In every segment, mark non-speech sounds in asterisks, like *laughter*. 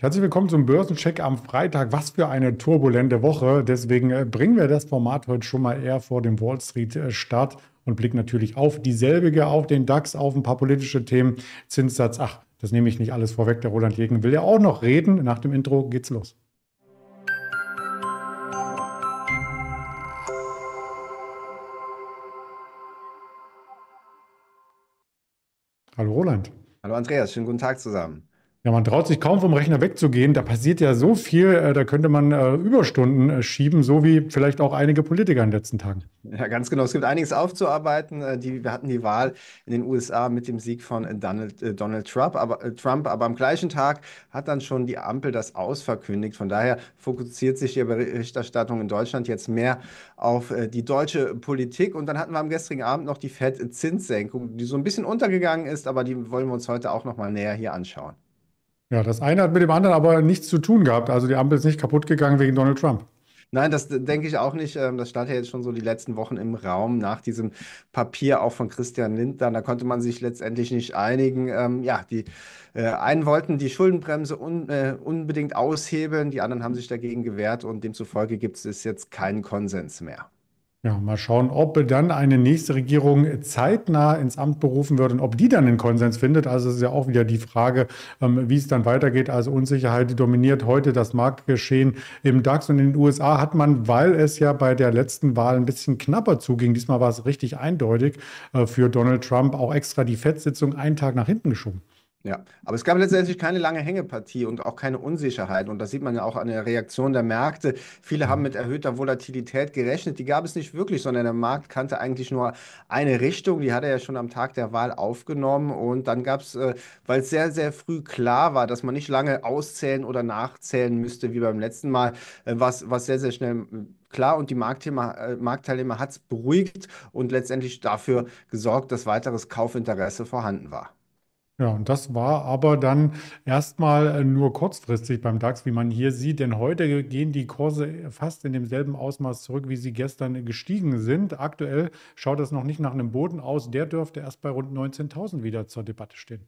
Herzlich willkommen zum Börsencheck am Freitag. Was für eine turbulente Woche. Deswegen äh, bringen wir das Format heute schon mal eher vor dem Wall Street-Start äh, und blicken natürlich auf dieselbige, auf den DAX, auf ein paar politische Themen. Zinssatz, ach, das nehme ich nicht alles vorweg. Der Roland Jegen will ja auch noch reden. Nach dem Intro geht's los. Hallo Roland. Hallo Andreas, schönen guten Tag zusammen. Ja, man traut sich kaum vom Rechner wegzugehen. Da passiert ja so viel, äh, da könnte man äh, Überstunden äh, schieben, so wie vielleicht auch einige Politiker in den letzten Tagen. Ja, ganz genau. Es gibt einiges aufzuarbeiten. Die, wir hatten die Wahl in den USA mit dem Sieg von Donald, Donald Trump aber, Trump, aber am gleichen Tag hat dann schon die Ampel das ausverkündigt. Von daher fokussiert sich die Berichterstattung in Deutschland jetzt mehr auf die deutsche Politik. Und dann hatten wir am gestrigen Abend noch die FED-Zinssenkung, die so ein bisschen untergegangen ist, aber die wollen wir uns heute auch nochmal näher hier anschauen. Ja, das eine hat mit dem anderen aber nichts zu tun gehabt. Also die Ampel ist nicht kaputt gegangen wegen Donald Trump. Nein, das äh, denke ich auch nicht. Ähm, das stand ja jetzt schon so die letzten Wochen im Raum nach diesem Papier auch von Christian Lindner. Da konnte man sich letztendlich nicht einigen. Ähm, ja, die äh, einen wollten die Schuldenbremse un, äh, unbedingt aushebeln, die anderen haben sich dagegen gewehrt und demzufolge gibt es jetzt keinen Konsens mehr. Ja, mal schauen, ob dann eine nächste Regierung zeitnah ins Amt berufen wird und ob die dann einen Konsens findet. Also es ist ja auch wieder die Frage, ähm, wie es dann weitergeht. Also Unsicherheit dominiert heute das Marktgeschehen im DAX und in den USA hat man, weil es ja bei der letzten Wahl ein bisschen knapper zuging, diesmal war es richtig eindeutig äh, für Donald Trump, auch extra die FED-Sitzung einen Tag nach hinten geschoben. Ja, aber es gab letztendlich keine lange Hängepartie und auch keine Unsicherheit. Und das sieht man ja auch an der Reaktion der Märkte. Viele haben mhm. mit erhöhter Volatilität gerechnet. Die gab es nicht wirklich, sondern der Markt kannte eigentlich nur eine Richtung. Die hat er ja schon am Tag der Wahl aufgenommen. Und dann gab es, äh, weil es sehr, sehr früh klar war, dass man nicht lange auszählen oder nachzählen müsste, wie beim letzten Mal, äh, was, was sehr, sehr schnell äh, klar und die Marktthema, äh, Marktteilnehmer hat es beruhigt und letztendlich dafür gesorgt, dass weiteres Kaufinteresse vorhanden war. Ja, und das war aber dann erstmal äh, nur kurzfristig beim DAX, wie man hier sieht, denn heute gehen die Kurse fast in demselben Ausmaß zurück, wie sie gestern gestiegen sind. Aktuell schaut das noch nicht nach einem Boden aus, der dürfte erst bei rund 19.000 wieder zur Debatte stehen.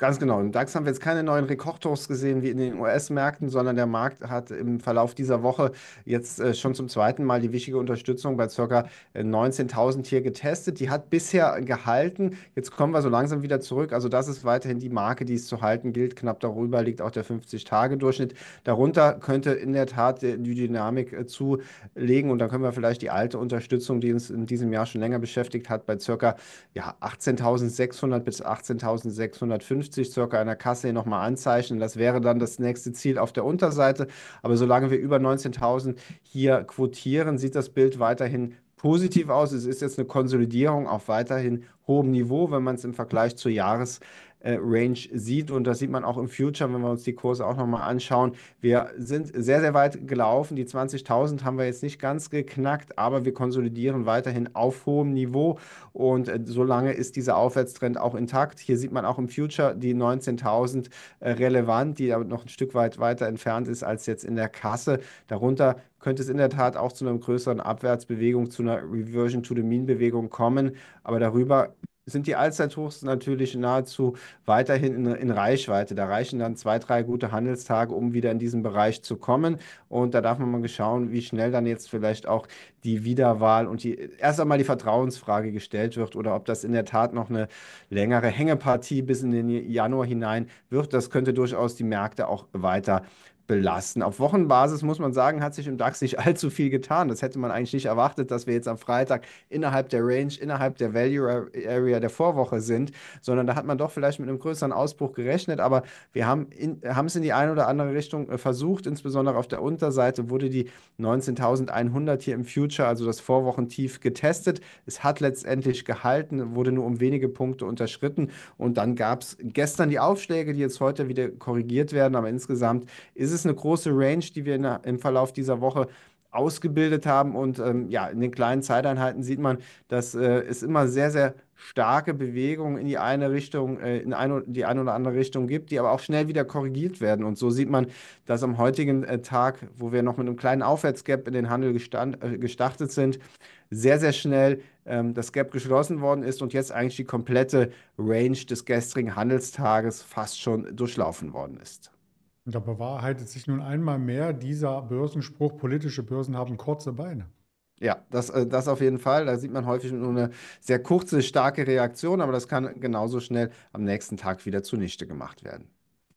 Ganz genau. Im DAX haben wir jetzt keine neuen Rekordhochs gesehen wie in den US-Märkten, sondern der Markt hat im Verlauf dieser Woche jetzt äh, schon zum zweiten Mal die wichtige Unterstützung bei ca. 19.000 äh, hier getestet. Die hat bisher gehalten. Jetzt kommen wir so langsam wieder zurück. Also das ist weiterhin die Marke, die es zu halten gilt. Knapp darüber liegt auch der 50-Tage-Durchschnitt. Darunter könnte in der Tat äh, die Dynamik zulegen und dann können wir vielleicht die alte Unterstützung, die uns in diesem Jahr schon länger beschäftigt hat, bei ca. ja, 18.600 bis 18.650 50 circa einer Kasse nochmal anzeichnen. Das wäre dann das nächste Ziel auf der Unterseite. Aber solange wir über 19.000 hier quotieren, sieht das Bild weiterhin positiv aus. Es ist jetzt eine Konsolidierung auf weiterhin hohem Niveau, wenn man es im Vergleich zur Jahres äh, Range sieht. Und das sieht man auch im Future, wenn wir uns die Kurse auch nochmal anschauen. Wir sind sehr, sehr weit gelaufen. Die 20.000 haben wir jetzt nicht ganz geknackt, aber wir konsolidieren weiterhin auf hohem Niveau. Und äh, solange ist dieser Aufwärtstrend auch intakt. Hier sieht man auch im Future die 19.000 äh, relevant, die aber noch ein Stück weit weiter entfernt ist als jetzt in der Kasse. Darunter könnte es in der Tat auch zu einer größeren Abwärtsbewegung, zu einer Reversion to the Mean Bewegung kommen. Aber darüber sind die Allzeithochs natürlich nahezu weiterhin in, in, Reichweite. Da reichen dann zwei, drei gute Handelstage, um wieder in diesen Bereich zu kommen. Und da darf man mal schauen, wie schnell dann jetzt vielleicht auch die Wiederwahl und die erst einmal die Vertrauensfrage gestellt wird oder ob das in der Tat noch eine längere Hängepartie bis in den Januar hinein wird. Das könnte durchaus die Märkte auch weiter belasten. Auf Wochenbasis muss man sagen, hat sich im DAX nicht *laughs* allzu viel getan. Das hätte man eigentlich nicht erwartet, dass wir jetzt am Freitag innerhalb der Range, innerhalb der Value Area der Vorwoche sind, sondern da hat man doch vielleicht mit einem größeren Ausbruch gerechnet. Aber wir haben es in die eine oder andere Richtung äh, versucht. Insbesondere auf der Unterseite wurde die 19.100 hier im Future, also das Vorwochentief, getestet. Es hat letztendlich gehalten, wurde nur um wenige Punkte unterschritten. Und dann gab es gestern die Aufschläge, die jetzt heute wieder korrigiert werden. Aber insgesamt ist es ist eine große Range, die wir der, im Verlauf dieser Woche ausgebildet haben. Und ähm, ja, in den kleinen Zeiteinheiten sieht man, dass äh, es immer sehr, sehr starke Bewegungen in die eine Richtung, äh, in eine, die eine oder andere Richtung gibt, die aber auch schnell wieder korrigiert werden. Und so sieht man, dass am heutigen äh, Tag, wo wir noch mit einem kleinen Aufwärtsgap in den Handel gestand, äh, gestartet sind, sehr, sehr schnell ähm, das Gap geschlossen worden ist und jetzt eigentlich die komplette Range des gestrigen Handelstages fast schon durchlaufen worden ist. Und da bewahrheitet sich nun einmal mehr dieser Börsenspruch, politische Börsen haben kurze Beine. Ja, das, äh, das auf jeden Fall. Da sieht man häufig nur eine sehr kurze, starke Reaktion, aber das kann genauso schnell am nächsten Tag wieder zunichte gemacht werden.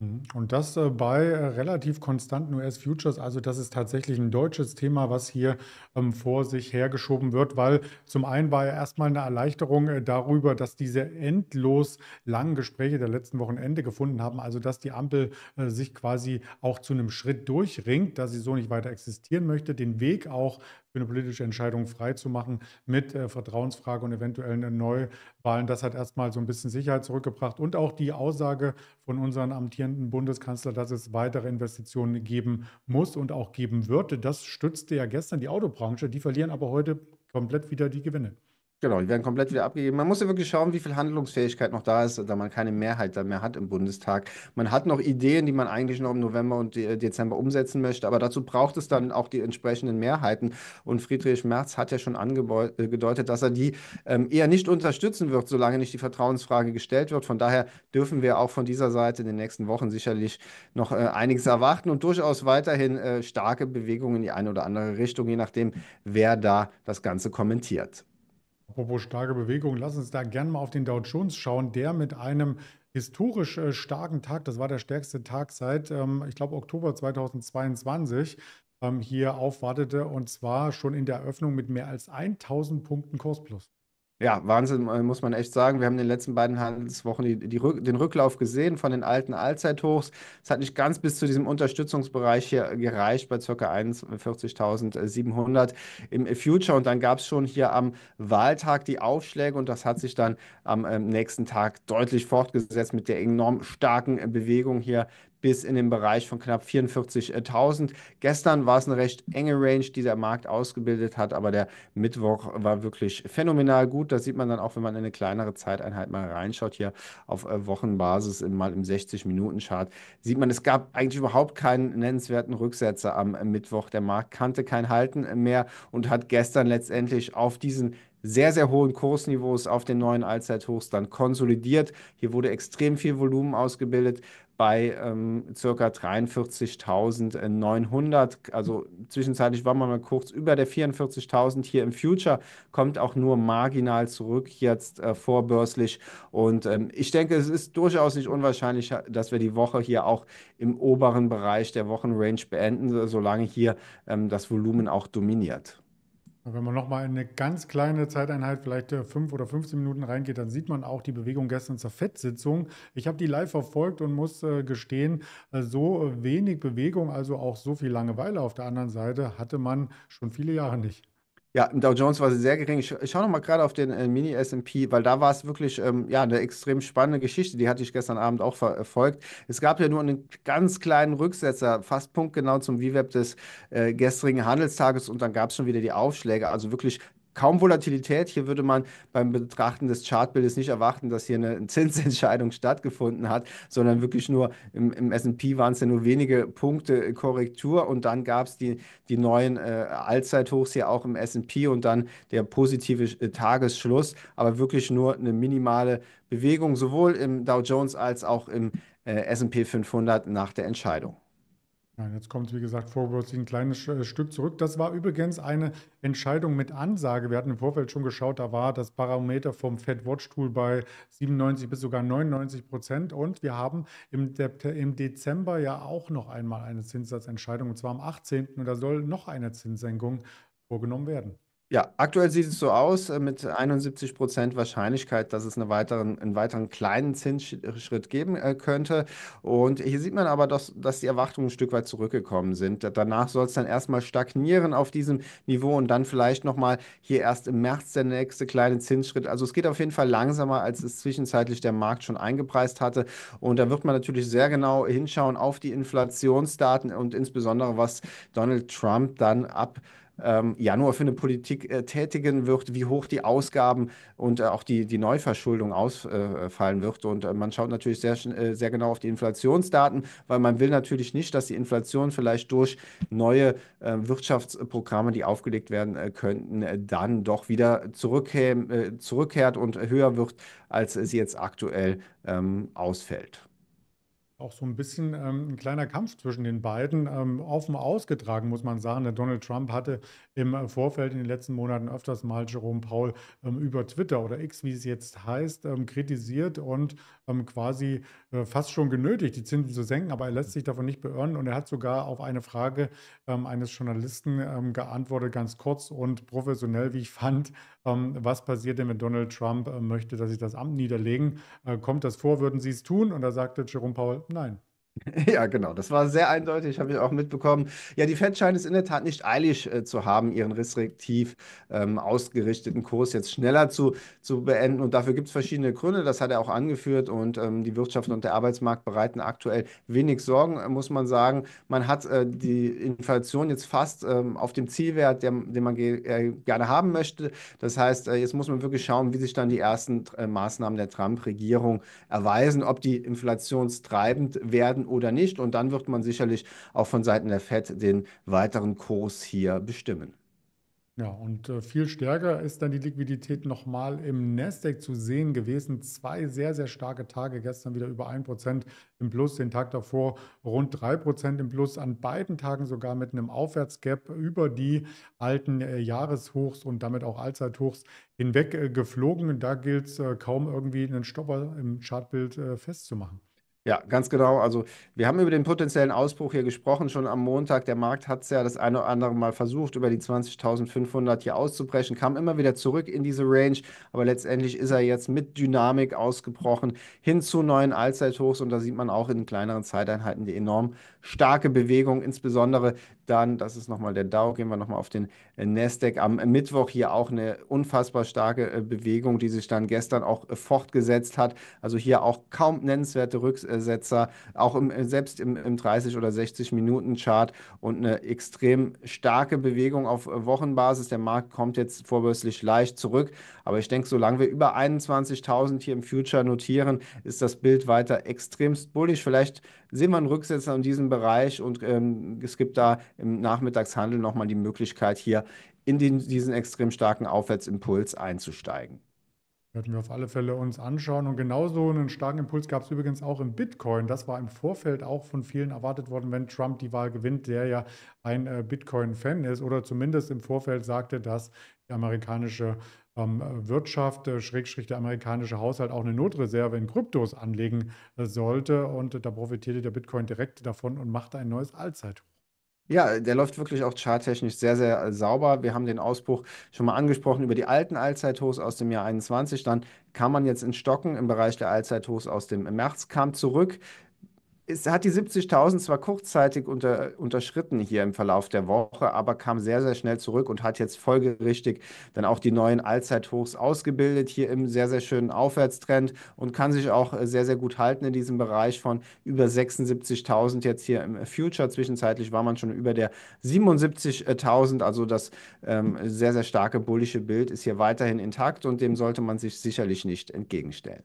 Mhm. Und das äh, bei äh, relativ konstanten US-Futures, also das ist tatsächlich ein deutsches Thema, was hier ähm, vor sich hergeschoben wird, weil zum einen war ja erstmal eine Erleichterung äh, darüber, dass diese endlos langen Gespräche der letzten Wochen Ende gefunden haben, also dass die Ampel sich quasi auch zu einem Schritt durchringt, dass sie so nicht weiter existieren möchte, den Weg auch für eine politische Entscheidung freizumachen mit äh, Vertrauensfrage und eventuellen Neuwahlen. Das hat erstmal so ein bisschen Sicherheit zurückgebracht. Und auch die Aussage von unserem amtierenden Bundeskanzler, dass es weitere Investitionen geben muss und auch geben würde, das stützte ja gestern die Autobranche. Die verlieren aber heute komplett wieder die Gewinne. Genau, die werden komplett wieder abgegeben. Man muss ja wirklich schauen, wie viel Handlungsfähigkeit noch da ist, da man keine Mehrheit da mehr hat im Bundestag. Man hat noch Ideen, die man eigentlich noch im November und äh, Dezember umsetzen möchte, aber dazu braucht es dann auch die entsprechenden Mehrheiten. Und Friedrich Merz hat ja schon angedeutet, äh, dass er die ähm, eher nicht unterstützen wird, solange nicht die Vertrauensfrage gestellt wird. Von daher dürfen wir auch von dieser Seite in den nächsten Wochen sicherlich noch äh, einiges erwarten und durchaus weiterhin äh, starke Bewegungen in die eine oder andere Richtung, je nachdem, wer da das Ganze kommentiert. Apropos starke Bewegung, lass uns da gerne mal auf den Dow Jones schauen, der mit einem historisch äh, starken Tag, das war der stärkste Tag seit, ähm, ich glaube, Oktober 2022, ähm, hier aufwartete und zwar schon in der Eröffnung mit mehr als 1000 Punkten Kursplus. Ja, Wahnsinn, äh, muss man echt sagen. Wir haben in den letzten beiden Handelswochen die, die, den Rücklauf gesehen von den alten Allzeithochs. Es hat nicht ganz bis zu diesem Unterstützungsbereich hier gereicht, bei ca. 41.700 im Future. Und dann gab es schon hier am Wahltag die Aufschläge und das hat sich dann am ähm, nächsten Tag deutlich fortgesetzt mit der enorm starken Bewegung hier bis in den Bereich von knapp 44.000. Gestern war es eine recht enge Range, die der Markt ausgebildet hat, aber der Mittwoch war wirklich phänomenal gut. Das sieht man dann auch, wenn man in eine kleinere Zeiteinheit mal reinschaut, hier auf äh, Wochenbasis in, mal im 60-Minuten-Chart, sieht man, es gab eigentlich überhaupt keinen nennenswerten Rücksetzer am äh, Mittwoch. Der Markt kannte kein Halten äh, mehr und hat gestern letztendlich auf diesen sehr, sehr hohen Kursniveaus auf den neuen Allzeithochs dann konsolidiert. Hier wurde extrem viel Volumen ausgebildet, bei ähm, circa 43.900. Also zwischenzeitlich waren wir mal kurz über der 44.000 hier im Future, kommt auch nur marginal zurück jetzt äh, vorbörslich. Und ähm, ich denke, es ist durchaus nicht unwahrscheinlich, dass wir die Woche hier auch im oberen Bereich der Wochenrange beenden, solange hier ähm, das Volumen auch dominiert. Wenn man nochmal in eine ganz kleine Zeiteinheit, vielleicht äh, fünf oder 15 Minuten reingeht, dann sieht man auch die Bewegung gestern zur Fettsitzung. Ich habe die live verfolgt und muss äh, gestehen, äh, so wenig Bewegung, also auch so viel Langeweile auf der anderen Seite hatte man schon viele Jahre nicht. Ja, im Dow Jones war sie sehr gering. Ich, ich schaue nochmal gerade auf den äh, Mini SP, weil da war es wirklich ähm, ja, eine extrem spannende Geschichte. Die hatte ich gestern Abend auch verfolgt. Es gab ja nur einen ganz kleinen Rücksetzer, fast punktgenau zum VWAP des äh, gestrigen Handelstages und dann gab es schon wieder die Aufschläge. Also wirklich kaum Volatilität. Hier würde man beim Betrachten des Chartbildes nicht erwarten, dass hier eine *laughs* Zinsentscheidung stattgefunden hat, sondern wirklich nur im, im SP waren es ja nur wenige Punkte äh, Korrektur und dann gab es die, die neuen äh, Allzeithochs hier auch im SP und dann der positive äh, Tagesschluss, aber wirklich nur eine minimale Bewegung, sowohl im Dow Jones als auch im äh, SP 500 nach der Entscheidung. Jetzt kommt, wie gesagt, vorwärts ein kleines äh, Stück zurück. Das war übrigens eine Entscheidung mit Ansage. Wir hatten im Vorfeld schon geschaut, da war das Barometer vom Fed Watch Tool bei 97 bis sogar 99 Prozent. Und wir haben im, im Dezember ja auch noch einmal eine Zinssatzentscheidung, und zwar am 18. Und da soll noch eine Zinssenkung vorgenommen werden. Ja, aktuell sieht es so aus, äh, mit 71 Prozent Wahrscheinlichkeit, dass es eine weiteren, einen weiteren kleinen Zinsschritt geben äh, könnte. Und hier sieht man aber, doch, dass die Erwartungen ein Stück weit zurückgekommen sind. Danach soll es dann erstmal stagnieren auf diesem Niveau und dann vielleicht nochmal hier erst im März der nächste kleine Zinsschritt. Also es geht auf jeden Fall langsamer, als es zwischenzeitlich der Markt schon eingepreist hatte. Und da wird man natürlich sehr genau hinschauen auf die Inflationsdaten und insbesondere, was Donald Trump dann ab ähm, Januar für eine Politik äh, tätigen wird, wie hoch die Ausgaben und äh, auch die, die Neuverschuldung ausfallen wird. Und äh, man schaut natürlich sehr, äh, sehr genau auf die Inflationsdaten, weil man will natürlich nicht, dass die Inflation vielleicht durch neue äh, Wirtschaftsprogramme, die aufgelegt werden könnten, dann doch wieder zurückkehr, zurückkehrt und höher wird, als sie jetzt aktuell ähm, ausfällt auch so ein bisschen ähm, ein kleiner Kampf zwischen den beiden ähm, offen ausgetragen, muss man sagen. Der Donald Trump hatte im äh, Vorfeld in den letzten Monaten öfters mal Jerome Paul ähm, über Twitter oder X, wie es jetzt heißt, ähm, kritisiert und ähm, quasi äh, fast schon genötigt, die Zinsen zu senken. Aber er lässt sich davon nicht beirren und er hat sogar auf eine Frage ähm, eines Journalisten geantwortet, ganz kurz und professionell, wie ich fand, ähm, was passiert denn, wenn Donald Trump äh, möchte, dass sie das Amt niederlegen? Äh, kommt das vor, würden sie es tun? Und da sagte Jerome Powell, nein, *laughs* Ja, genau. Das war sehr eindeutig, habe ich auch mitbekommen. Ja, die Fed scheint es in der Tat nicht eilig äh, zu haben, ihren restriktiv ähm, ausgerichteten Kurs jetzt schneller zu, zu beenden. Und dafür gibt es verschiedene Gründe. Das hat er auch angeführt. Und ähm, die Wirtschaft und der Arbeitsmarkt bereiten aktuell wenig Sorgen, äh, muss man sagen. Man hat äh, die Inflation jetzt fast ähm, auf dem Zielwert, der, den man äh, gerne haben möchte. Das heißt, äh, jetzt muss man wirklich schauen, wie sich dann die ersten Maßnahmen der Trump-Regierung erweisen, ob die inflationstreibend werden werden oder nicht. Und dann wird man sicherlich auch von Seiten der Fed den weiteren Kurs hier bestimmen. Ja, und äh, viel stärker ist dann die Liquidität nochmal im Nasdaq zu sehen gewesen. Zwei sehr, sehr starke Tage, gestern wieder über 1% im Plus, den Tag davor rund 3% im Plus, an beiden Tagen sogar mit einem Aufwärtsgap über die alten äh, Jahreshochs und damit auch Allzeithochs hinweg geflogen. da gilt es äh, kaum irgendwie einen Stopper im Chartbild festzumachen. Ja, ganz genau. Also wir haben über den potenziellen Ausbruch hier gesprochen, schon am Montag. Der Markt hat es ja das eine oder andere Mal versucht, über die 20.500 hier auszubrechen, kam immer wieder zurück in diese Range, aber letztendlich ist er jetzt mit Dynamik ausgebrochen hin zu neuen Allzeithochs und da sieht man auch in kleineren Zeiteinheiten die enorm starke Bewegung, insbesondere dann, das ist nochmal der Dow, gehen wir nochmal auf den äh, Nasdaq am Mittwoch hier auch eine unfassbar starke äh, Bewegung, die sich dann gestern auch äh, fortgesetzt hat. Also hier auch kaum nennenswerte Rücks Trendsetzer, auch im, selbst im, im 30- oder 60-Minuten-Chart und eine extrem starke Bewegung auf Wochenbasis. Der Markt kommt jetzt vorbörslich leicht zurück, aber ich denke, solange wir über 21.000 hier im Future notieren, ist das Bild weiter extremst bullisch. Vielleicht sehen wir einen Rücksetzer in diesem Bereich und ähm, es gibt da im Nachmittagshandel nochmal die Möglichkeit, hier in den, diesen extrem starken Aufwärtsimpuls einzusteigen. Werden wir auf alle Fälle uns anschauen. Und genauso einen starken Impuls gab es übrigens auch im Bitcoin. Das war im Vorfeld auch von vielen erwartet worden, wenn Trump die Wahl gewinnt, der ja ein äh, Bitcoin-Fan ist oder zumindest im Vorfeld sagte, dass die amerikanische ähm, Wirtschaft, äh, Schrägstrich der amerikanische Haushalt auch eine Notreserve in Kryptos anlegen äh, sollte. Und da profitierte der Bitcoin direkt davon und machte ein neues Allzeithoch. Ja, der läuft wirklich auch charttechnisch sehr, sehr äh, sauber. Wir haben den Ausbruch schon mal angesprochen über die alten Allzeithochs aus dem Jahr 21. Dann kam man jetzt in Stocken im Bereich der Allzeithochs aus dem März, kam zurück es hat die 70.000 zwar kurzzeitig unter, unterschritten hier im Verlauf der Woche, aber kam sehr, sehr schnell zurück und hat jetzt folgerichtig dann auch die neuen Allzeithochs ausgebildet, hier im sehr, sehr schönen Aufwärtstrend und kann sich auch äh, sehr, sehr gut halten in diesem Bereich von über 76.000 jetzt hier im Future. Zwischenzeitlich war man schon über der 77.000, also das ähm, sehr, sehr starke bullische Bild ist hier weiterhin intakt und dem sollte man sich sicherlich nicht entgegenstellen.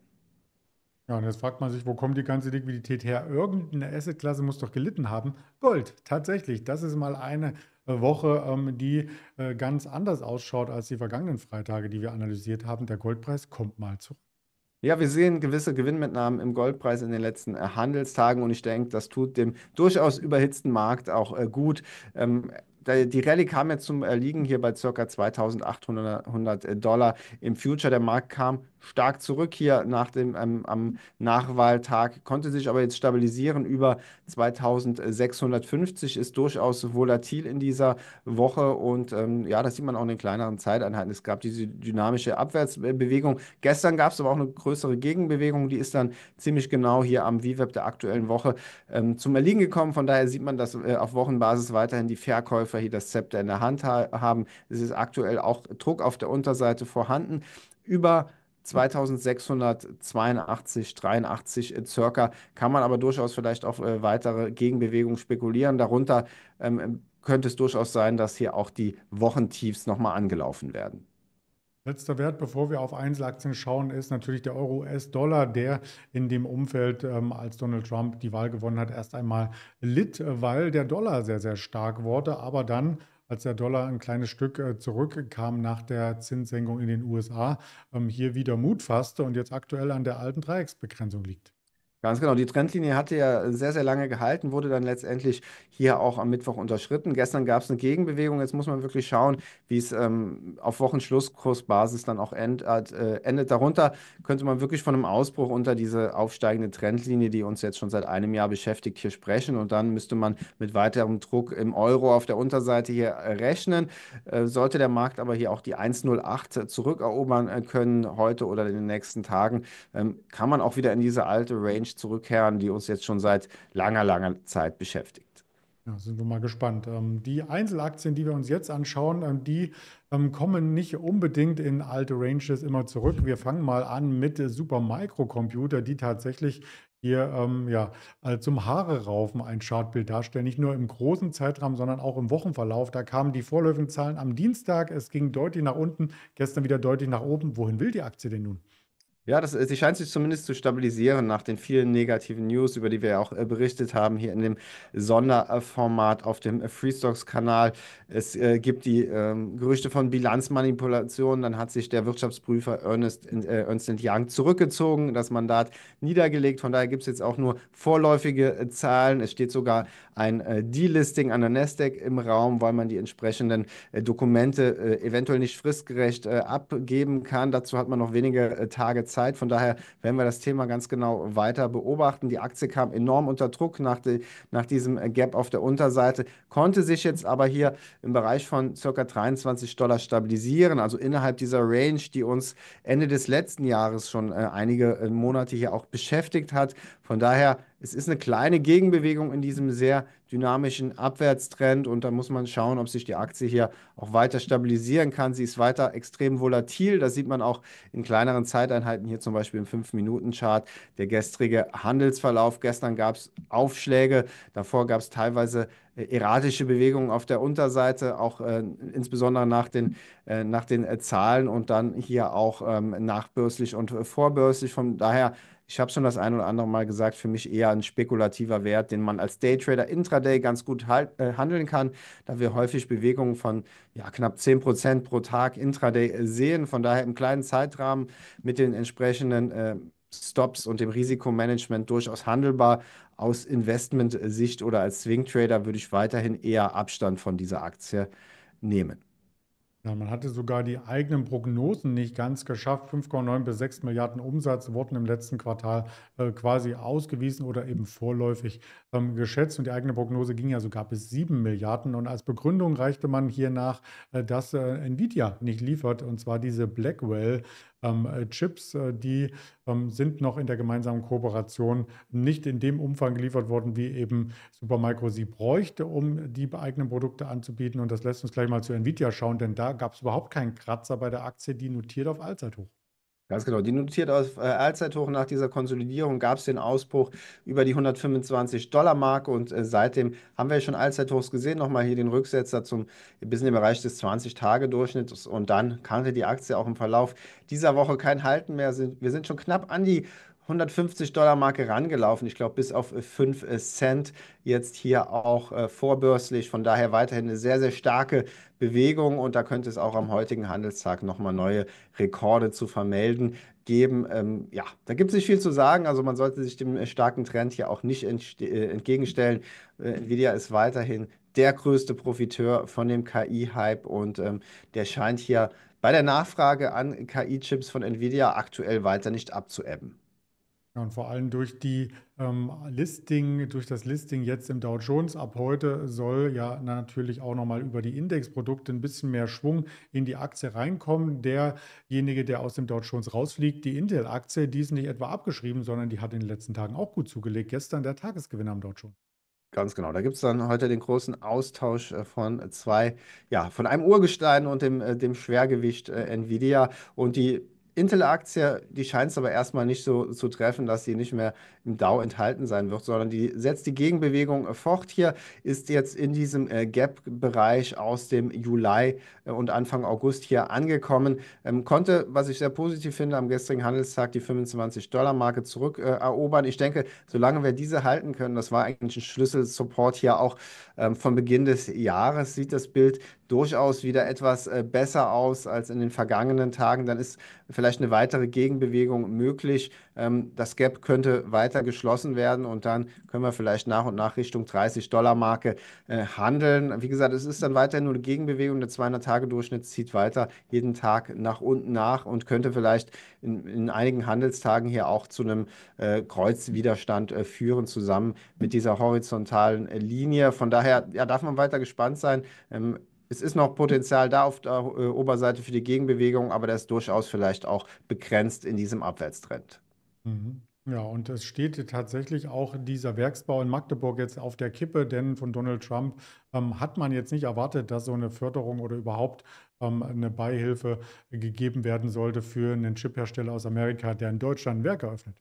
Ja, und jetzt fragt man sich, wo kommt die ganze Liquidität her? Irgendeine Assetklasse muss doch gelitten haben. Gold, tatsächlich. Das ist mal eine äh, Woche, ähm, die äh, ganz anders ausschaut als die vergangenen Freitage, die wir analysiert haben. Der Goldpreis kommt mal zurück. Ja, wir sehen gewisse Gewinnmitnahmen im Goldpreis in den letzten äh, Handelstagen und ich denke, das tut dem durchaus überhitzten Markt auch gut. Ähm, die Rallye kam jetzt zum Erliegen hier bei ca. 2800 äh, Dollar im Future. Der Markt kam stark zurück hier nach dem, ähm, am Nachwahltag, konnte sich aber jetzt stabilisieren über 2650, ist durchaus volatil in dieser Woche und ähm, ja, das sieht man auch in den kleineren Zeiteinheiten. Es gab diese dynamische Abwärtsbewegung. Gestern gab es aber auch eine größere Gegenbewegung, die ist dann ziemlich genau hier am VWAP der aktuellen Woche ähm, zum Erliegen gekommen. Von daher sieht man, dass äh, auf Wochenbasis weiterhin die Verkäufe Kämpfer hier das Zepter in der Hand ha haben. Es ist aktuell auch Druck auf der Unterseite vorhanden. Über 2682, 83 äh, circa, kann man aber durchaus vielleicht auf äh, weitere Gegenbewegungen spekulieren. Darunter ähm, könnte es durchaus sein, dass hier auch die Wochentiefs nochmal angelaufen werden. Letzter Wert, bevor wir auf Einzelaktien schauen, ist natürlich der Euro-US-Dollar, der in dem Umfeld, ähm, als Donald Trump die Wahl gewonnen hat, erst einmal litt, weil der Dollar sehr, sehr stark wurde. Aber dann, als der Dollar ein kleines Stück äh, zurückkam nach der Zinssenkung in den USA, ähm, hier wieder Mut fasste und jetzt aktuell an der alten Dreiecksbegrenzung liegt. Ganz genau. Die Trendlinie hatte ja sehr, sehr lange gehalten, wurde dann letztendlich hier auch am Mittwoch unterschritten. Gestern gab es eine Gegenbewegung. Jetzt muss man wirklich schauen, wie es ähm, auf Wochenschlusskursbasis dann auch end, äh, endet. Darunter könnte man wirklich von einem Ausbruch unter diese aufsteigende Trendlinie, die uns jetzt schon seit einem Jahr beschäftigt, hier sprechen. Und dann müsste man mit weiterem Druck im Euro auf der Unterseite hier äh, rechnen. Äh, sollte der Markt aber hier auch die 1,08 zurückerobern äh, können, heute oder in den nächsten Tagen, äh, kann man auch wieder in diese alte Range Thematik zurückkehren, die uns jetzt schon seit langer, langer Zeit beschäftigt. Ja, sind wir mal gespannt. Ähm, die Einzelaktien, die wir uns jetzt anschauen, ähm, die ähm, kommen nicht unbedingt in alte Ranges immer zurück. Wir fangen mal an mit äh, Supermicrocomputer, die tatsächlich hier ähm, ja, äh, zum Haare raufen ein Chartbild darstellen. Nicht nur im großen Zeitraum, sondern auch im Wochenverlauf. Da kamen die vorläufigen Zahlen am Dienstag. Es ging deutlich nach unten, gestern wieder deutlich nach oben. Wohin will die Aktie denn nun? Ja, das, sie scheint sich zumindest zu stabilisieren nach den vielen negativen News, über die wir ja auch äh, berichtet haben hier in dem Sonderformat auf dem Freestocks-Kanal. Es äh, gibt die ähm, Gerüchte von Bilanzmanipulationen. Dann hat sich der Wirtschaftsprüfer Ernest, äh, Ernst Young zurückgezogen, das Mandat niedergelegt. Von daher gibt es jetzt auch nur vorläufige äh, Zahlen. Es steht sogar ein äh, Delisting an der Nasdaq im Raum, weil man die entsprechenden Dokumente eventuell nicht fristgerecht abgeben kann. Dazu hat man noch wenige Tage Zeit. Zeit. Von daher werden wir das Thema ganz genau weiter beobachten. Die Aktie kam enorm unter Druck nach, die, nach diesem Gap auf der Unterseite, konnte sich jetzt aber hier im Bereich von ca. 23 Dollar stabilisieren, also innerhalb dieser Range, die uns Ende des letzten Jahres schon äh, einige äh, Monate hier auch beschäftigt hat. Von daher es ist eine kleine Gegenbewegung in diesem sehr dynamischen Abwärtstrend und da muss man schauen, ob sich die Aktie hier auch weiter stabilisieren kann. Sie ist weiter extrem volatil. Das sieht man auch in kleineren Zeiteinheiten, hier zum Beispiel im 5-Minuten-Chart. Der gestrige Handelsverlauf. Gestern gab es Aufschläge, davor gab es teilweise äh, erratische Bewegungen auf der Unterseite, auch äh, insbesondere nach den, äh, nach den äh, Zahlen und dann hier auch ähm, nachbörslich und äh, vorbörslich. Von daher ich habe schon das ein oder andere Mal gesagt, für mich eher ein spekulativer Wert, den man als Daytrader intraday ganz gut halt, äh, handeln kann, da wir häufig Bewegungen von ja, knapp 10% pro Tag intraday äh, sehen. Von daher im kleinen Zeitrahmen mit den entsprechenden äh, Stops und dem Risikomanagement durchaus handelbar. Aus Investmentsicht oder als Swing Trader würde ich weiterhin eher Abstand von dieser Aktie nehmen. Ja, man hatte sogar die eigenen Prognosen nicht ganz geschafft. 5,9 bis 6 Milliarden Umsatz wurden im letzten Quartal äh, quasi ausgewiesen oder eben vorläufig ähm, geschätzt. Und die eigene Prognose ging ja sogar bis 7 Milliarden. Und als Begründung reichte man hier nach, äh, dass äh, Nvidia nicht liefert, und zwar diese Blackwell ähm, äh, Chips, äh, die ähm, sind noch in der gemeinsamen Kooperation nicht in dem Umfang geliefert worden, wie eben Supermicro sie bräuchte, um die eigenen Produkte anzubieten. Und das lässt uns gleich mal zu Nvidia schauen, denn da gab es überhaupt keinen Kratzer bei der Aktie, die notiert auf Allzeithoch. Ganz genau. Die notiert auf äh, Allzeithoch. Nach dieser Konsolidierung gab es den Ausbruch über die 125-Dollar-Marke und äh, seitdem haben wir schon Allzeithochs gesehen. Nochmal hier den Rücksetzer zum bis in den Bereich des 20-Tage-Durchschnitts und dann kannte die Aktie auch im Verlauf dieser Woche kein Halten mehr. Wir sind schon knapp an die 150 Dollar Marke rangelaufen. Ich glaube, bis auf 5 äh, äh, Cent jetzt hier auch äh, vorbörslich. Von daher weiterhin eine sehr, sehr starke Bewegung und da könnte es auch am heutigen Handelstag nochmal neue Rekorde zu vermelden geben. Ähm, ja, da gibt es nicht viel zu sagen. Also man sollte sich dem äh, starken Trend hier auch nicht entgegenstellen. Äh, Nvidia ist weiterhin der größte Profiteur von dem KI-Hype und ähm, der scheint hier bei der Nachfrage an KI-Chips von Nvidia aktuell weiter nicht abzuebben. Ja, und vor allem durch die ähm, Listing, durch das Listing jetzt im Dow Jones ab heute soll ja natürlich auch nochmal über die Indexprodukte ein bisschen mehr Schwung in die Aktie reinkommen. Derjenige, der aus dem Dow Jones rausfliegt, die Intel-Aktie, die ist nicht etwa abgeschrieben, sondern die hat in den letzten Tagen auch gut zugelegt. Gestern der Tagesgewinner am Dow Jones. Ganz genau. Da gibt es dann heute den großen Austausch äh, von zwei, ja, von einem Urgestein und dem, äh, dem Schwergewicht äh, Nvidia und die Intel-Aktie, die scheint es aber erstmal nicht so zu treffen, dass sie nicht mehr im DAO enthalten sein wird, sondern die setzt die Gegenbewegung fort. Hier ist jetzt in diesem äh, Gap-Bereich aus dem Juli äh, und Anfang August hier angekommen. Ähm, konnte, was ich sehr positiv finde, am gestrigen Handelstag die 25-Dollar-Marke zurückerobern. Äh, ich denke, solange wir diese halten können, das war eigentlich ein Schlüsselsupport hier auch ähm, von Beginn des Jahres, sieht das Bild durchaus wieder etwas äh, besser aus als in den vergangenen Tagen. Dann ist vielleicht vielleicht eine weitere Gegenbewegung möglich. Ähm, das Gap könnte weiter geschlossen werden und dann können wir vielleicht nach und nach Richtung 30-Dollar-Marke äh, handeln. Wie gesagt, es ist dann weiterhin nur eine Gegenbewegung. Der 200-Tage-Durchschnitt zieht weiter jeden Tag nach unten nach und könnte vielleicht in, in einigen Handelstagen hier auch zu einem äh, Kreuzwiderstand äh, führen, zusammen mit dieser horizontalen Linie. Von daher ja, darf man weiter gespannt sein. Ähm, es ist noch Potenzial da auf der äh, Oberseite für die Gegenbewegung, aber das ist durchaus vielleicht auch begrenzt in diesem Abwärtstrend. Mhm. Ja, und es steht tatsächlich auch dieser Werksbau in Magdeburg jetzt auf der Kippe, denn von Donald Trump ähm, hat man jetzt nicht erwartet, dass so eine Förderung oder überhaupt ähm, eine Beihilfe gegeben werden sollte für einen Chiphersteller aus Amerika, der in Deutschland ein Werk eröffnet.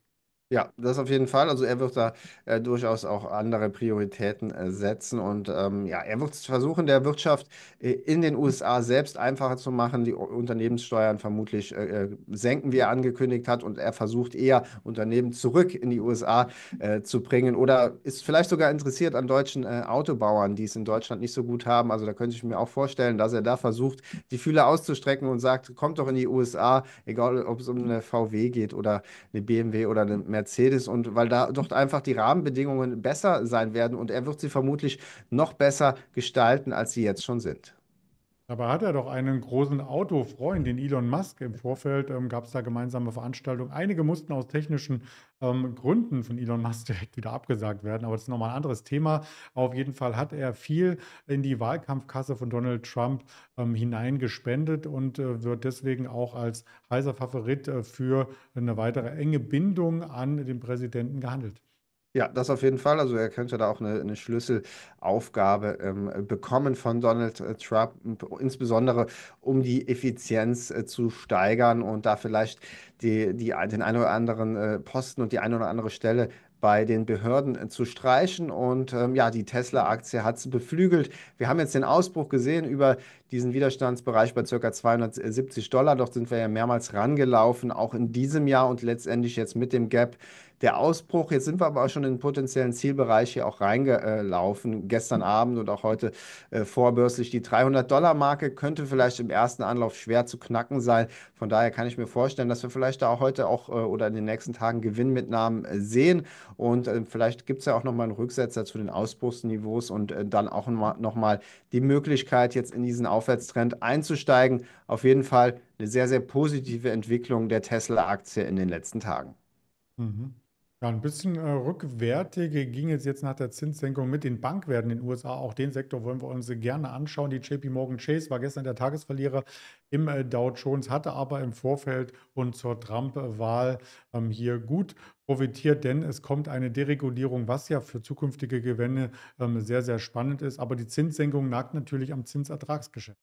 Ja, das auf jeden Fall. Also er wird da äh, durchaus auch andere Prioritäten äh, setzen und ähm, ja, er wird versuchen, der Wirtschaft äh, in den USA selbst einfacher zu machen, die Unternehmenssteuern vermutlich äh, äh, senken, wie er angekündigt hat, und er versucht eher Unternehmen zurück in die USA äh, zu bringen oder ist vielleicht sogar interessiert an deutschen äh, Autobauern, die es in Deutschland nicht so gut haben. Also da könnte ich mir auch vorstellen, dass er da versucht, die Fühler auszustrecken und sagt, kommt doch in die USA, egal ob es um eine VW geht oder eine BMW oder eine Mercedes und weil da doch einfach die Rahmenbedingungen besser sein werden und er wird sie vermutlich noch besser gestalten, als sie jetzt schon sind. Dabei hat er doch einen großen Autofreund, den Elon Musk. Im Vorfeld ähm, gab es da gemeinsame Veranstaltungen. Einige mussten aus technischen ähm, Gründen von Elon Musk direkt wieder abgesagt werden, aber das ist nochmal ein anderes Thema. Auf jeden Fall hat er viel in die Wahlkampfkasse von Donald Trump ähm, hineingespendet und äh, wird deswegen auch als heißer Favorit äh, für eine weitere enge Bindung an den Präsidenten gehandelt. Ja, das auf jeden Fall. Also er könnte da auch eine, eine Schlüsselaufgabe ähm, bekommen von Donald äh, Trump, insbesondere um die Effizienz äh, zu steigern und da vielleicht die, die, den einen oder anderen äh, Posten und die eine oder andere Stelle bei den Behörden äh, zu streichen. Und ähm, ja, die Tesla-Aktie hat es beflügelt. Wir haben jetzt den Ausbruch gesehen über diesen Widerstandsbereich bei ca. 270 Dollar. Dort sind wir ja mehrmals rangelaufen, auch in diesem Jahr und letztendlich jetzt mit dem Gap der Ausbruch, jetzt sind wir aber auch schon in den potenziellen Zielbereich hier auch reingelaufen, gestern Abend und auch heute äh, vorbörslich. Die 300-Dollar-Marke könnte vielleicht im ersten Anlauf schwer zu knacken sein. Von daher kann ich mir vorstellen, dass wir vielleicht da auch heute auch äh, oder in den nächsten Tagen Gewinnmitnahmen äh, sehen. Und äh, vielleicht gibt es ja auch nochmal einen Rücksetzer zu den Ausbruchsniveaus und äh, dann auch nochmal die Möglichkeit, jetzt in diesen Aufwärtstrend einzusteigen. Auf jeden Fall eine sehr, sehr positive Entwicklung der Tesla-Aktie in den letzten Tagen. Mhm. Ja, ein bisschen äh, rückwärtige ging es jetzt nach der Zinssenkung mit den Bankwerten in den USA. Auch den Sektor wollen wir uns gerne anschauen. Die JP Morgan Chase war gestern der Tagesverlierer im äh, Dow Jones, hatte aber im Vorfeld und zur Trump-Wahl ähm, hier gut profitiert, denn es kommt eine Deregulierung, was ja für zukünftige Gewinne ähm, sehr, sehr spannend ist. Aber die Zinssenkung nagt natürlich am Zinsertragsgeschäft.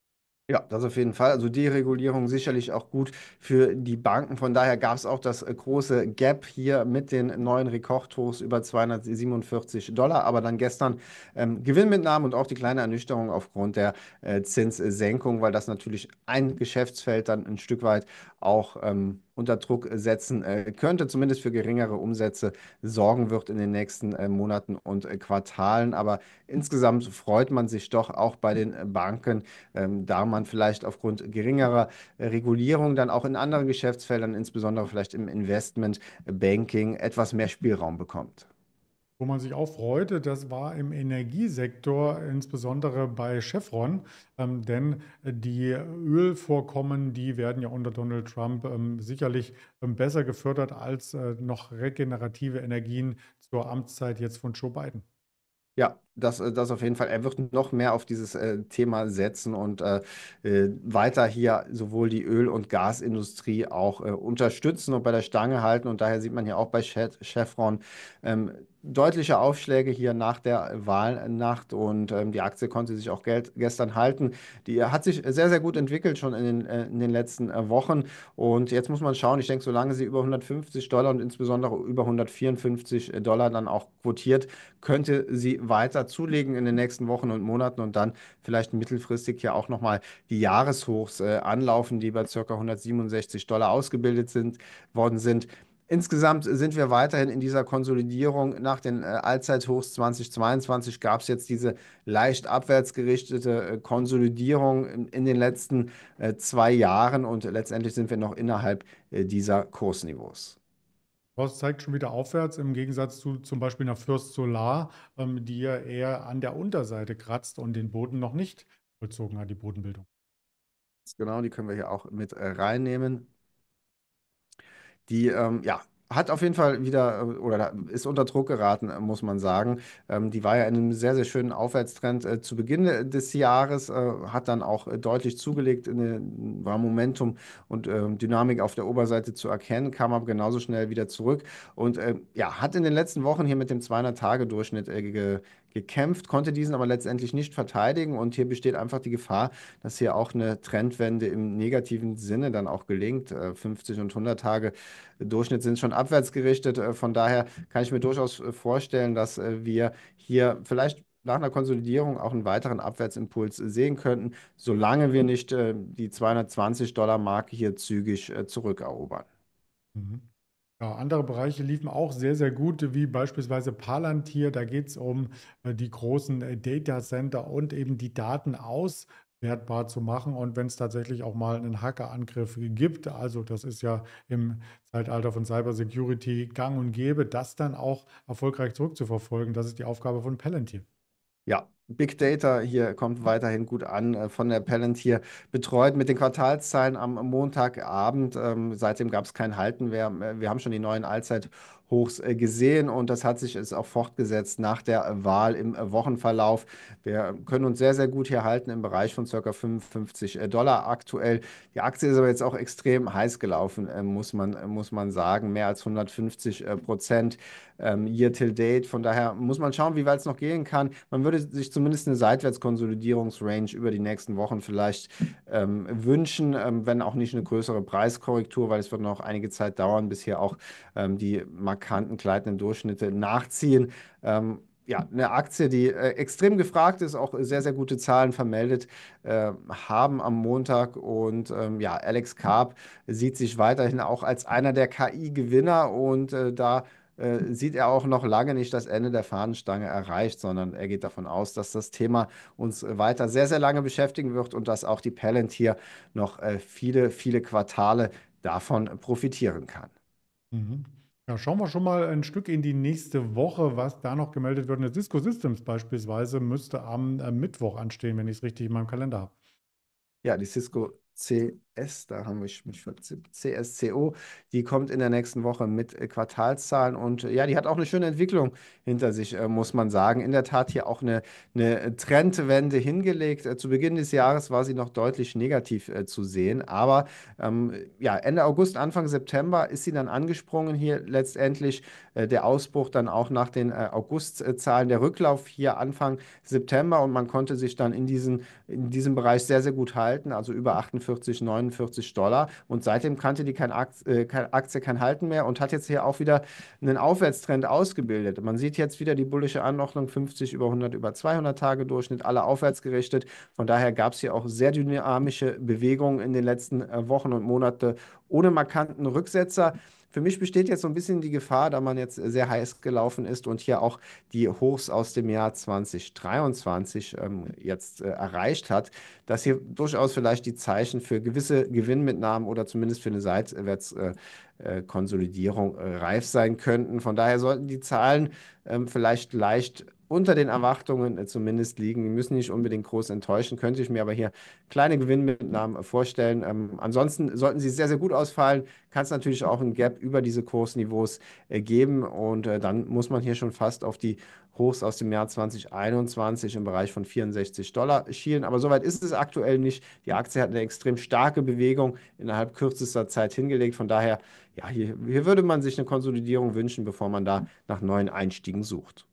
Ja, das auf jeden Fall. Also Deregulierung sicherlich auch gut für die Banken. Von daher gab es auch das äh, große Gap hier mit den neuen Rekordhochs über 247 Dollar. Aber dann gestern ähm, Gewinnmitnahmen und auch die kleine Ernüchterung aufgrund der äh, Zinssenkung, weil das natürlich ein Geschäftsfeld dann ein Stück weit auch ähm, unter Druck setzen äh, könnte, zumindest für geringere Umsätze sorgen wird in den nächsten äh, Monaten und äh, Quartalen. Aber insgesamt freut man sich doch auch bei den Banken, ähm, da man vielleicht aufgrund geringerer äh, Regulierung dann auch in anderen Geschäftsfeldern, insbesondere vielleicht im Investmentbanking, etwas mehr Spielraum bekommt wo man sich auch freute, das war im Energiesektor, insbesondere bei Chevron, ähm, denn äh, die Ölvorkommen, die werden ja unter Donald Trump ähm, sicherlich ähm, besser gefördert als äh, noch regenerative Energien zur Amtszeit jetzt von Joe Biden. Ja, das, äh, das auf jeden Fall. Er wird noch mehr auf dieses äh, Thema setzen und äh, äh, weiter hier sowohl die Öl- und Gasindustrie auch äh, unterstützen und bei der Stange halten. Und daher sieht man hier auch bei Chevron, ähm, deutliche Aufschläge hier nach der Wahlnacht und ähm, die Aktie konnte sich auch gestern halten. Die hat sich sehr, sehr gut entwickelt schon in den, äh, in den letzten äh, Wochen und jetzt muss man schauen, ich denke, solange sie über 150 Dollar und insbesondere über 154 Dollar dann auch quotiert, könnte sie weiter zulegen in den nächsten Wochen und Monaten und dann vielleicht mittelfristig hier auch nochmal die Jahreshochs äh, anlaufen, die bei ca. 167 Dollar ausgebildet sind, worden sind. Insgesamt sind wir weiterhin in dieser Konsolidierung. Nach den äh, Allzeithochs 2022 gab es jetzt diese leicht abwärts gerichtete äh, Konsolidierung in, den letzten äh, zwei Jahren und letztendlich sind wir noch innerhalb dieser Kursniveaus. Das zeigt schon wieder aufwärts im Gegensatz zu zum Beispiel einer Fürst Solar, ähm, die ja eher an der Unterseite kratzt und den Boden noch nicht vollzogen hat, die Bodenbildung. Genau, die können wir hier auch mit reinnehmen die ähm, ja, hat auf jeden Fall wieder äh, oder ist unter Druck geraten, muss man sagen. Ähm, die war ja in einem sehr, sehr schönen Aufwärtstrend äh, zu Beginn äh, des Jahres, äh, hat dann auch äh, deutlich zugelegt, eine, war Momentum und äh, Dynamik auf der Oberseite zu erkennen, kam aber genauso schnell wieder zurück und ja, hat in den letzten Wochen hier mit dem 200-Tage-Durchschnitt äh, gekämpft, konnte diesen aber letztendlich nicht verteidigen. Und hier besteht einfach die Gefahr, dass hier auch eine Trendwende im negativen Sinne dann auch gelingt. 50 äh, und 100 Tage Durchschnitt sind schon abwärts gerichtet. Äh, von daher kann ich mir durchaus äh, vorstellen, dass wir hier vielleicht nach einer Konsolidierung auch einen weiteren Abwärtsimpuls sehen könnten, solange wir nicht die 220-Dollar-Marke hier zügig zurückerobern. Mhm. Ja, andere Bereiche liefen auch sehr, sehr gut, wie beispielsweise Palantir. Da geht es um äh, die großen äh, Data Center und eben die Daten aus wertbar zu machen. Und wenn es tatsächlich auch mal einen Hackerangriff gibt, also das ist ja im Zeitalter von Cybersecurity gang und gäbe, das dann auch erfolgreich zurückzuverfolgen. Das ist die Aufgabe von Palantir. Ja, Big Data hier kommt weiterhin gut an, äh, von der Palantir betreut mit den Quartalszahlen am Montagabend. Ähm, seitdem gab es kein Halten mehr. Äh, wir haben schon die neuen Allzeit- hoch äh, gesehen und das hat sich jetzt auch fortgesetzt nach der Wahl im Wochenverlauf. Wir können uns sehr, sehr gut hier halten im Bereich von ca. 55 äh, Dollar aktuell. Die Aktie ist aber jetzt auch extrem heiß gelaufen, äh, muss man, muss man sagen. Mehr als 150 Prozent ähm, year till date. Von daher muss man schauen, wie weit es noch gehen kann. Man würde sich zumindest eine Seitwärtskonsolidierungsrange über die nächsten Wochen vielleicht ähm, wünschen, ähm, wenn auch nicht eine größere Preiskorrektur, weil es wird noch einige Zeit dauern, bis hier auch ähm, die Mark markanten gleitenden Durchschnitte nachziehen. Ähm, ja, eine Aktie, die äh, extrem gefragt ist, auch sehr, sehr gute Zahlen vermeldet äh, haben am Montag. Und ähm, ja, Alex Karp sieht sich weiterhin auch als einer der KI-Gewinner und äh, da äh, sieht er auch noch lange nicht das Ende der Fahnenstange erreicht, sondern er geht davon aus, dass das Thema uns weiter sehr, sehr lange beschäftigen wird und dass auch die Palantir noch äh, viele, viele Quartale davon profitieren kann. Mhm. Da schauen wir schon mal ein Stück in die nächste Woche, was da noch gemeldet wird. Eine Cisco Systems beispielsweise müsste am äh, Mittwoch anstehen, wenn ich es richtig in meinem Kalender habe. Ja, die Cisco C S, da haben wir mich für CSCO, die kommt in der nächsten Woche mit äh, Quartalszahlen und äh, ja, die hat auch eine schöne Entwicklung hinter sich, äh, muss man sagen. In der Tat hier auch eine, eine Trendwende hingelegt. Zu Beginn des Jahres war sie noch deutlich negativ zu sehen, aber ähm, ja, Ende August, Anfang September ist sie dann angesprungen hier letztendlich. der Ausbruch dann auch nach den Augustzahlen, der Rücklauf hier Anfang September und man konnte sich dann in, diesen, in diesem Bereich sehr, sehr gut halten, also über 48, 49. 49 Dollar. Und seitdem kannte die keine Aktie, äh, keine Aktie kein Halten mehr und hat jetzt hier auch wieder einen Aufwärtstrend ausgebildet. Man sieht jetzt wieder die bullische Anordnung 50 über 100 über 200 Tage Durchschnitt, alle aufwärts gerichtet. Von daher gab es hier auch sehr dynamische Bewegungen in den letzten äh, Wochen und Monaten ohne markanten Rücksetzer. Für mich besteht jetzt so ein bisschen die Gefahr, da man jetzt sehr heiß gelaufen ist und hier auch die Hochs aus dem Jahr 2023 ähm, jetzt äh, erreicht hat, dass hier durchaus vielleicht die Zeichen für gewisse Gewinnmitnahmen oder zumindest für eine Seitwärtskonsolidierung äh, äh, Konsolidierung äh, reif sein könnten. Von daher sollten die Zahlen ähm, vielleicht leicht unter den Erwartungen äh, zumindest liegen. Die müssen nicht unbedingt groß enttäuschen, könnte ich mir aber hier kleine Gewinnmitnahmen äh, vorstellen. Ähm, ansonsten sollten sie sehr, sehr gut ausfallen, kann es natürlich auch ein Gap über diese Kursniveaus äh, geben und äh, dann muss man hier schon fast auf die Hochs aus dem Jahr 2021 im Bereich von 64 Dollar schielen. Aber soweit ist es aktuell nicht. Die Aktie hat eine extrem starke Bewegung innerhalb kürzester Zeit hingelegt. Von daher, ja, hier, hier würde man sich eine Konsolidierung wünschen, bevor man da nach neuen Einstiegen sucht.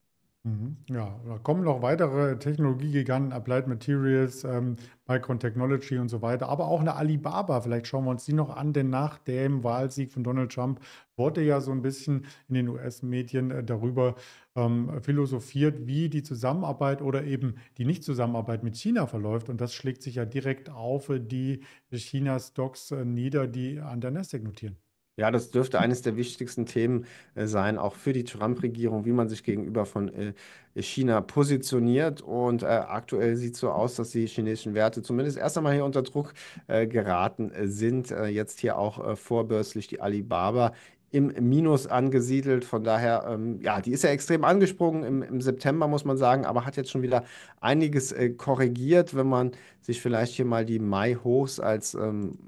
Mhm. Ja, da kommen noch weitere Technologiegiganten, Applied Materials, ähm, Micron Technology und so weiter, aber auch eine Alibaba. Vielleicht schauen wir uns die noch an, denn nach dem Wahlsieg von Donald Trump wurde ja so ein bisschen in den US-Medien äh, darüber ähm, philosophiert, wie die Zusammenarbeit oder eben die Nicht-Zusammenarbeit mit China verläuft. Und das schlägt sich ja direkt auf äh, die China-Stocks äh, nieder, die an der Nasdaq notieren. Ja, das dürfte eines der wichtigsten Themen äh, sein, auch für die Trump-Regierung, wie man sich gegenüber von äh, China positioniert. Und äh, aktuell sieht es so aus, dass die chinesischen Werte zumindest erst einmal hier unter Druck äh, geraten äh, sind. Äh, jetzt hier auch vorbörslich die Alibaba im Minus angesiedelt. Von daher, ähm, ja, die ist ja extrem angesprungen im, im, September, muss man sagen, aber hat jetzt schon wieder einiges korrigiert, wenn man sich vielleicht hier mal die Mai-Hochs als ähm,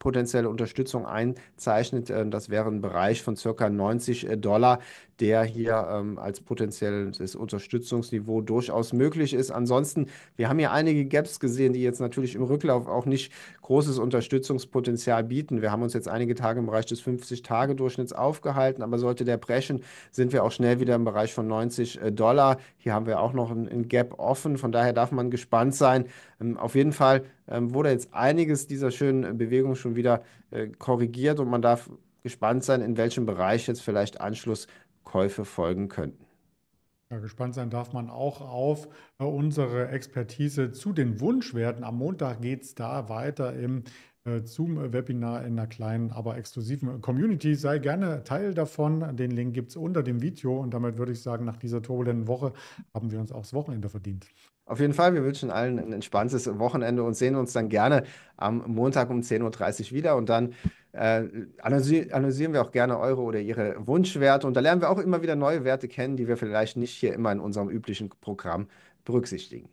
potenzielle Unterstützung einzeichnet. Ähm, das wäre ein Bereich von circa 90 äh, Dollar der hier ähm, als potenzielles Unterstützungsniveau durchaus möglich ist. Ansonsten, wir haben hier einige Gaps gesehen, die jetzt natürlich im Rücklauf auch nicht großes Unterstützungspotenzial bieten. Wir haben uns jetzt einige Tage im Bereich des 50-Tage-Durchschnitts aufgehalten, aber sollte der brechen, sind wir auch schnell wieder im Bereich von 90 äh, Dollar. Hier haben wir auch noch einen Gap offen, von daher darf man gespannt sein. Ähm, auf jeden Fall ähm, wurde jetzt einiges dieser schönen Bewegung schon wieder äh, korrigiert und man darf gespannt sein, in welchem Bereich jetzt vielleicht Anschluss Käufe folgen könnten. Ja, gespannt sein darf man auch auf äh, unsere Expertise zu den Wunschwerten. Am Montag geht es da weiter im äh, Zoom-Webinar in einer kleinen, aber exklusiven Community. Sei gerne Teil davon. Den Link gibt es unter dem Video. Und damit würde ich sagen, nach dieser turbulenten Woche haben wir uns auch das Wochenende verdient. Auf jeden Fall, wir wünschen allen ein entspanntes Wochenende und sehen uns dann gerne am Montag um 10.30 Uhr wieder. Und dann äh, analysieren wir auch gerne eure oder ihre Wunschwerte. Und da lernen wir auch immer wieder neue Werte kennen, die wir vielleicht nicht hier immer in unserem üblichen Programm berücksichtigen.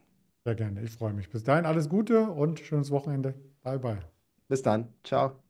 Sehr gerne, ich freue mich. Bis dahin alles Gute und schönes Wochenende. Bye, bye. Bis dann. Ciao.